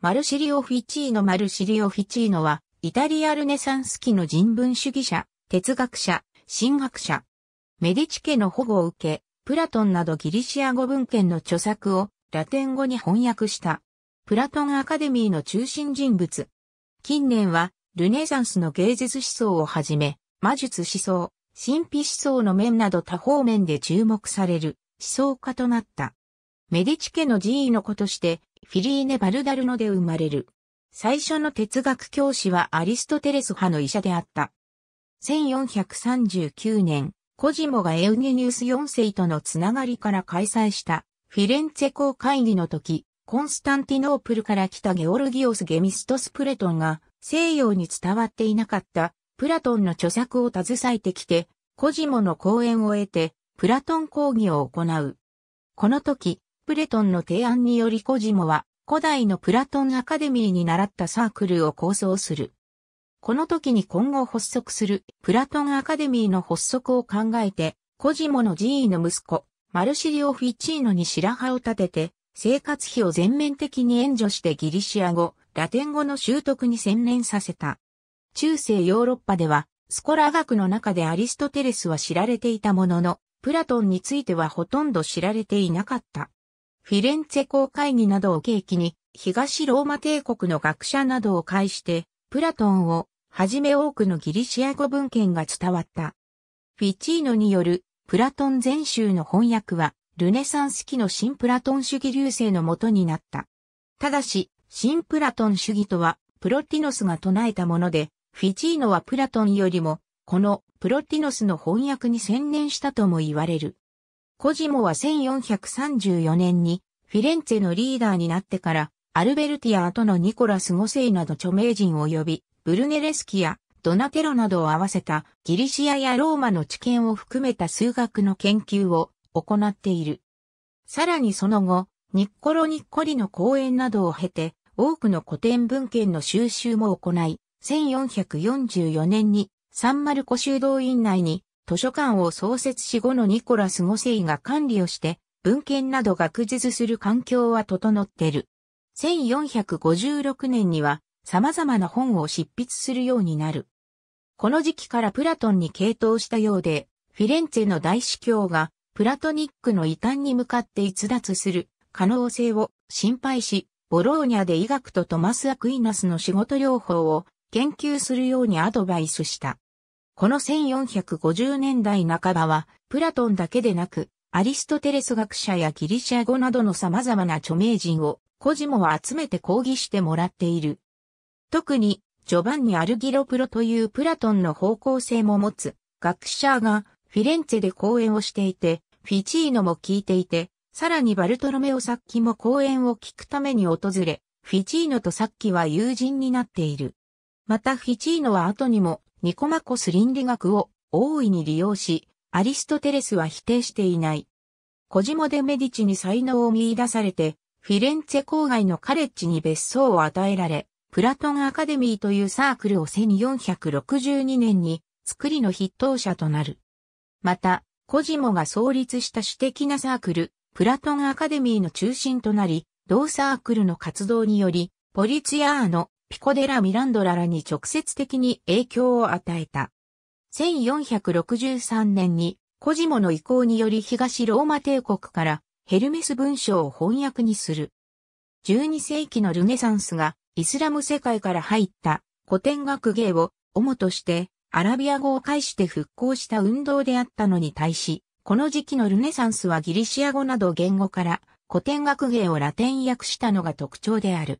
マルシリオ・フィチーノ・マルシリオ・フィチーノは、イタリアルネサンス期の人文主義者、哲学者、神学者。メディチ家の保護を受け、プラトンなどギリシア語文献の著作をラテン語に翻訳した。プラトンアカデミーの中心人物。近年は、ルネサンスの芸術思想をはじめ、魔術思想、神秘思想の面など多方面で注目される思想家となった。メディチ家の寺院の子として、フィリーネ・バルダルノで生まれる。最初の哲学教師はアリストテレス派の医者であった。1439年、コジモがエウゲニウス4世とのつながりから開催したフィレンツェ公会議の時、コンスタンティノープルから来たゲオルギオス・ゲミストス・プレトンが西洋に伝わっていなかったプラトンの著作を携えてきて、コジモの講演を得て、プラトン講義を行う。この時、プレトンの提案によりコジモは古代のプラトンアカデミーに習ったサークルを構想する。この時に今後発足するプラトンアカデミーの発足を考えて、コジモの寺院の息子、マルシリオ・フィチーノに白羽を立てて、生活費を全面的に援助してギリシア語、ラテン語の習得に専念させた。中世ヨーロッパでは、スコラ学の中でアリストテレスは知られていたものの、プラトンについてはほとんど知られていなかった。フィレンツェ公会議などを契機に、東ローマ帝国の学者などを介して、プラトンを、はじめ多くのギリシア語文献が伝わった。フィチーノによる、プラトン全集の翻訳は、ルネサンス期の新プラトン主義流星のもとになった。ただし、新プラトン主義とは、プロティノスが唱えたもので、フィチーノはプラトンよりも、このプロティノスの翻訳に専念したとも言われる。コジモは1434年にフィレンツェのリーダーになってから、アルベルティアとのニコラス5世など著名人を呼び、ブルネレスキやドナテロなどを合わせたギリシアやローマの知見を含めた数学の研究を行っている。さらにその後、ニッコロニッコリの講演などを経て、多くの古典文献の収集も行い、1444年にサンマルコ修道院内に図書館を創設し後のニコラス5世が管理をして、文献など学術する環境は整ってる。1456年には様々な本を執筆するようになる。この時期からプラトンに傾倒したようで、フィレンツェの大司教がプラトニックの異端に向かって逸脱する可能性を心配し、ボローニャで医学とトマス・アクイナスの仕事療法を研究するようにアドバイスした。この1450年代半ばは、プラトンだけでなく、アリストテレス学者やギリシャ語などの様々な著名人を、コジモは集めて講義してもらっている。特に、ジョバンニ・アルギロプロというプラトンの方向性も持つ学者がフィレンツェで講演をしていて、フィチーノも聞いていて、さらにバルトロメオ・サッキも講演を聞くために訪れ、フィチーノとサッキは友人になっている。またフィチーノは後にもニコマコス倫理学を大いに利用し、アリストテレスは否定していない。コジモデ・メディチに才能を見出されて、フィレンツェ郊外のカレッジに別荘を与えられ、プラトンアカデミーというサークルを1462年に作りの筆頭者となる。また、コジモが創立した主的なサークル、プラトンアカデミーの中心となり、同サークルの活動により、ポリツィアーノ、ピコデラ・ミランドララに直接的に影響を与えた。1463年にコジモの意向により東ローマ帝国からヘルメス文書を翻訳にする。12世紀のルネサンスがイスラム世界から入った古典学芸を主としてアラビア語を介して復興した運動であったのに対し、この時期のルネサンスはギリシア語など言語から古典学芸をラテン訳したのが特徴である。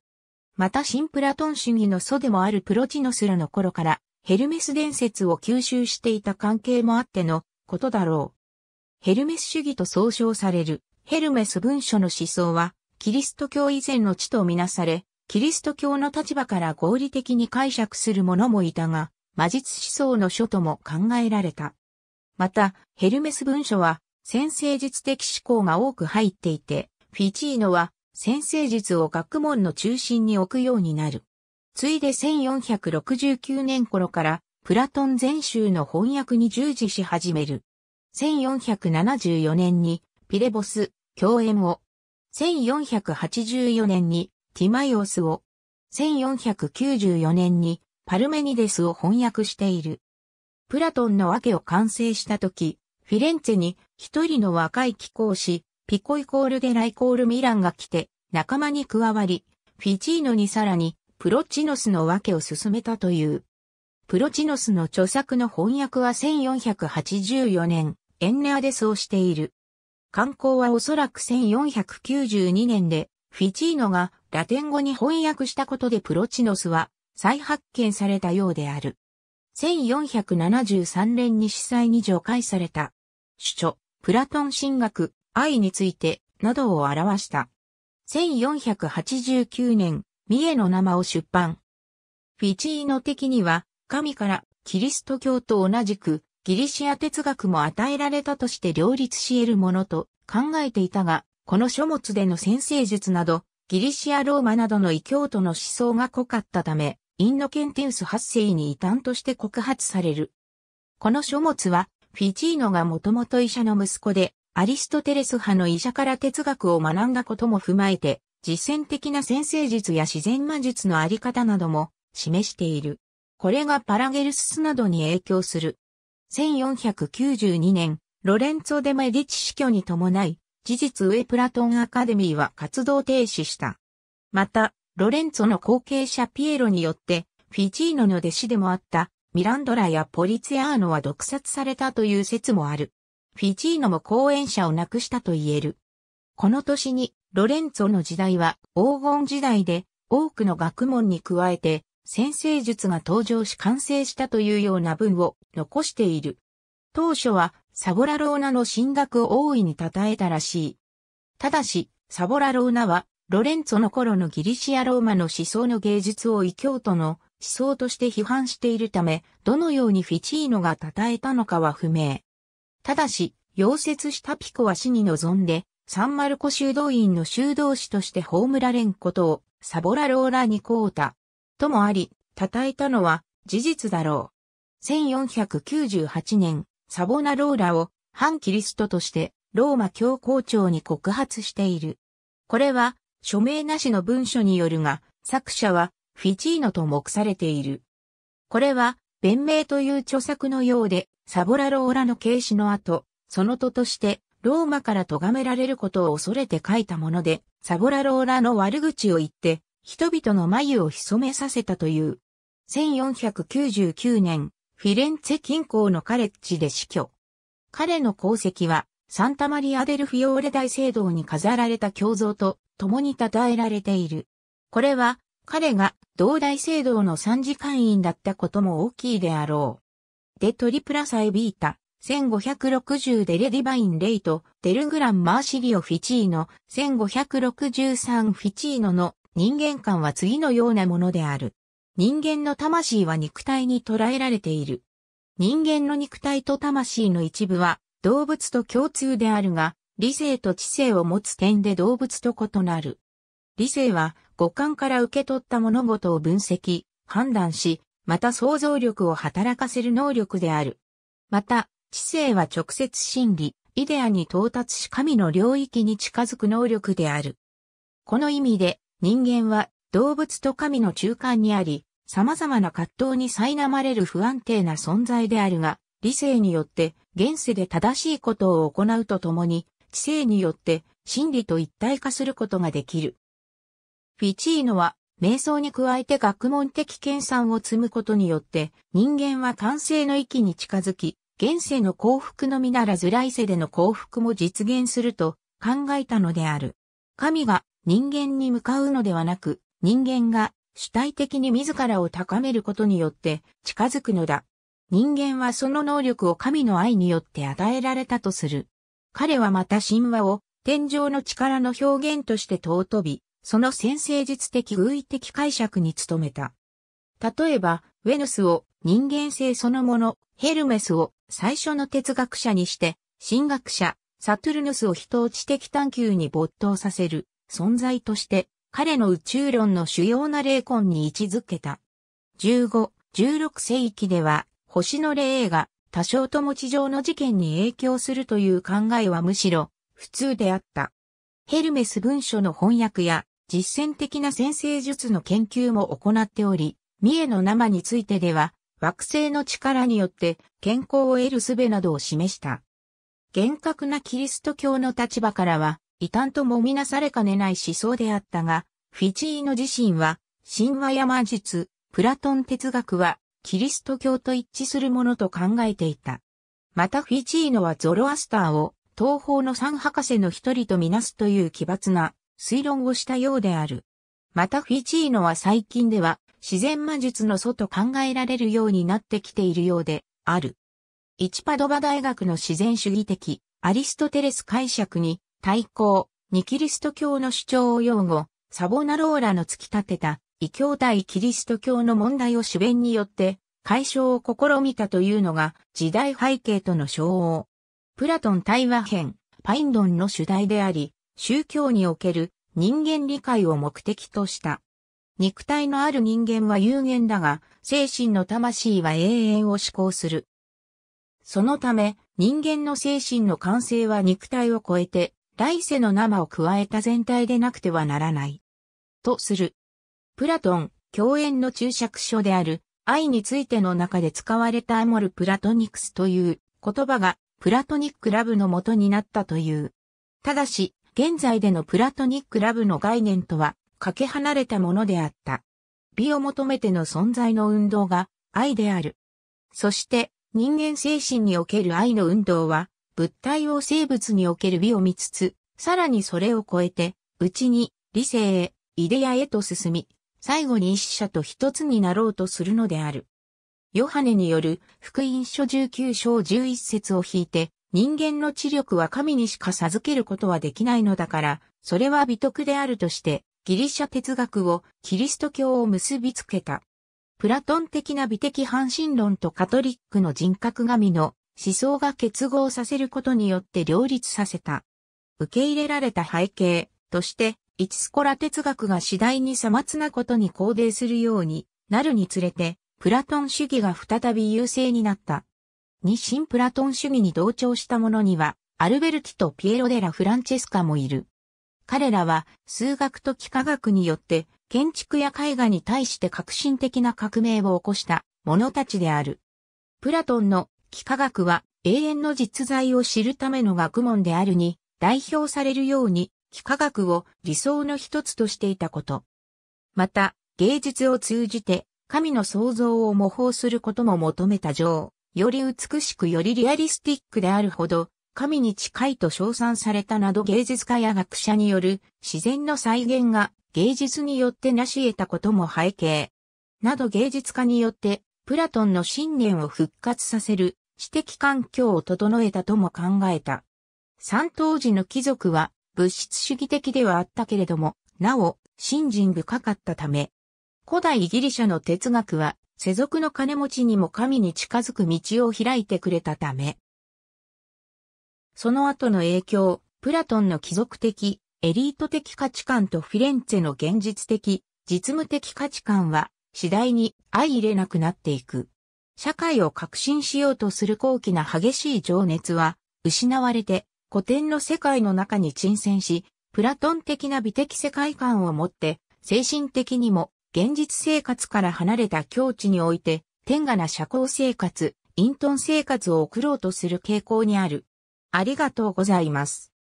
また新プラトン主義の祖でもあるプロチノスらの頃から、ヘルメス伝説を吸収していた関係もあってのことだろう。ヘルメス主義と総称されるヘルメス文書の思想は、キリスト教以前の地とみなされ、キリスト教の立場から合理的に解釈する者もいたが、魔術思想の書とも考えられた。また、ヘルメス文書は、先生術的思考が多く入っていて、フィチーノは先生術を学問の中心に置くようになる。ついで1469年頃からプラトン全集の翻訳に従事し始める。1474年にピレボス、共演を。1484年にティマイオスを。1494年にパルメニデスを翻訳している。プラトンの訳を完成した時、フィレンツェに一人の若い貴公子、ピコイコールでライコールミランが来て、仲間に加わり、フィジーノにさらに、プロチノスの訳を進めたという。プロチノスの著作の翻訳は1484年、エンネアでそうしている。観光はおそらく1492年で、フィチーノがラテン語に翻訳したことでプロチノスは再発見されたようである。1473年に司祭に除外された。主著、プラトン神学、愛について、などを表した。1489年、三重の生を出版。フィチーノ的には、神からキリスト教と同じく、ギリシア哲学も与えられたとして両立し得るものと考えていたが、この書物での先生術など、ギリシアローマなどの異教徒の思想が濃かったため、インノケンテウス8世に異端として告発される。この書物は、フィチーノがもともと医者の息子で、アリストテレス派の医者から哲学を学んだことも踏まえて、実践的な先生術や自然魔術のあり方なども示している。これがパラゲルススなどに影響する。1492年、ロレンツォ・デ・メディチ死去に伴い、事実上プラトンアカデミーは活動停止した。また、ロレンツォの後継者ピエロによって、フィジーノの弟子でもあったミランドラやポリツィアーノは毒殺されたという説もある。フィジーノも後援者を亡くしたと言える。この年にロレンツォの時代は黄金時代で多くの学問に加えて先生術が登場し完成したというような文を残している。当初はサボラローナの進学を大いに称えたらしい。ただし、サボラローナはロレンツォの頃のギリシアローマの思想の芸術を異教徒の思想として批判しているため、どのようにフィチーノが称えたのかは不明。ただし、溶接したピコは死に臨んで、サンマルコ修道院の修道士として葬られんことを、サボラローラにこうた。ともあり、叩いたのは事実だろう。1498年、サボナローラを反キリストとしてローマ教皇庁に告発している。これは署名なしの文書によるが、作者はフィチーノと目されている。これは弁明という著作のようで、サボラ・ローラの軽視の後、その都として、ローマから咎められることを恐れて書いたもので、サボラ・ローラの悪口を言って、人々の眉を潜めさせたという。1499年、フィレンツェ近郊のカレッジで死去。彼の功績は、サンタマリア・デルフィオーレ大聖堂に飾られた胸像と共に称えられている。これは、彼が同大聖堂の参事官員だったことも大きいであろう。デトリプラサエビータ、1560デレディバイン・レイト、デルグラン・マーシリオ・フィチーノ、1563フィチーノの人間観は次のようなものである。人間の魂は肉体に捉えられている。人間の肉体と魂の一部は動物と共通であるが、理性と知性を持つ点で動物と異なる。理性は五感から受け取った物事を分析、判断し、また想像力を働かせる能力である。また、知性は直接真理、イデアに到達し神の領域に近づく能力である。この意味で、人間は動物と神の中間にあり、様々な葛藤に苛まれる不安定な存在であるが、理性によって現世で正しいことを行うとともに、知性によって真理と一体化することができる。フィチーノは瞑想に加えて学問的研鑽を積むことによって、人間は完成の域に近づき、現世の幸福のみならず来世での幸福も実現すると考えたのである。神が人間に向かうのではなく、人間が主体的に自らを高めることによって近づくのだ。人間はその能力を神の愛によって与えられたとする。彼はまた神話を天上の力の表現として尊び、その先生術的偶意的解釈に努めた。例えば、ウェヌスを人間性そのもの、ヘルメスを最初の哲学者にして、神学者、サトゥルヌスを人を知的探求に没頭させる存在として、彼の宇宙論の主要な霊魂に位置づけた。15、16世紀では、星の霊が多少とも地上の事件に影響するという考えはむしろ普通であった。ヘルメス文書の翻訳や実践的な先生術の研究も行っており、三重の生についてでは、惑星の力によって健康を得る術などを示した。厳格なキリスト教の立場からは、異端ともみなされかねない思想であったが、フィチーノ自身は、神話や魔術、プラトン哲学は、キリスト教と一致するものと考えていた。またフィチーノはゾロアスターを、東方の三博士の一人とみなすという奇抜な推論をしたようである。またフィチーノは最近では自然魔術の祖と考えられるようになってきているようである。一パドバ大学の自然主義的アリストテレス解釈に対抗、ニキリスト教の主張を擁護、サボナローラの突き立てた異教対キリスト教の問題を主弁によって解消を試みたというのが時代背景との称号。プラトン対話編、パインドンの主題であり、宗教における人間理解を目的とした。肉体のある人間は有限だが、精神の魂は永遠を思考する。そのため、人間の精神の完成は肉体を超えて、来世の生を加えた全体でなくてはならない。とする。プラトン、共演の注釈書である、愛についての中で使われたアモル・プラトニクスという言葉が、プラトニック・ラブの元になったという。ただし、現在でのプラトニックラブの概念とは、かけ離れたものであった。美を求めての存在の運動が愛である。そして人間精神における愛の運動は物体を生物における美を見つつ、さらにそれを超えて、内に理性へ、イデアへと進み、最後に一者と一つになろうとするのである。ヨハネによる福音書19章11節を引いて、人間の知力は神にしか授けることはできないのだから、それは美徳であるとして、ギリシャ哲学をキリスト教を結びつけた。プラトン的な美的半身論とカトリックの人格神の思想が結合させることによって両立させた。受け入れられた背景として、イチスコラ哲学が次第にさまつなことに肯定するようになるにつれて、プラトン主義が再び優勢になった。に新プラトン主義に同調した者には、アルベルティとピエロデラ・フランチェスカもいる。彼らは数学と幾何学によって建築や絵画に対して革新的な革命を起こした者たちである。プラトンの幾何学は永遠の実在を知るための学問であるに代表されるように幾何学を理想の一つとしていたこと。また芸術を通じて神の創造を模倣することも求めた情。より美しくよりリアリスティックであるほど、神に近いと称賛されたなど芸術家や学者による自然の再現が芸術によって成し得たことも背景。など芸術家によってプラトンの信念を復活させる知的環境を整えたとも考えた。三当時の貴族は物質主義的ではあったけれども、なお、信心深かったため、古代ギリシャの哲学は世俗の金持ちにも神に近づく道を開いてくれたため。その後の影響、プラトンの貴族的、エリート的価値観とフィレンツェの現実的、実務的価値観は次第に相入れなくなっていく。社会を革新しようとする高貴な激しい情熱は失われて古典の世界の中に沈潜し、プラトン的な美的世界観を持って精神的にも現実生活から離れた境地において、天下な社交生活、隠遁生活を送ろうとする傾向にある。ありがとうございます。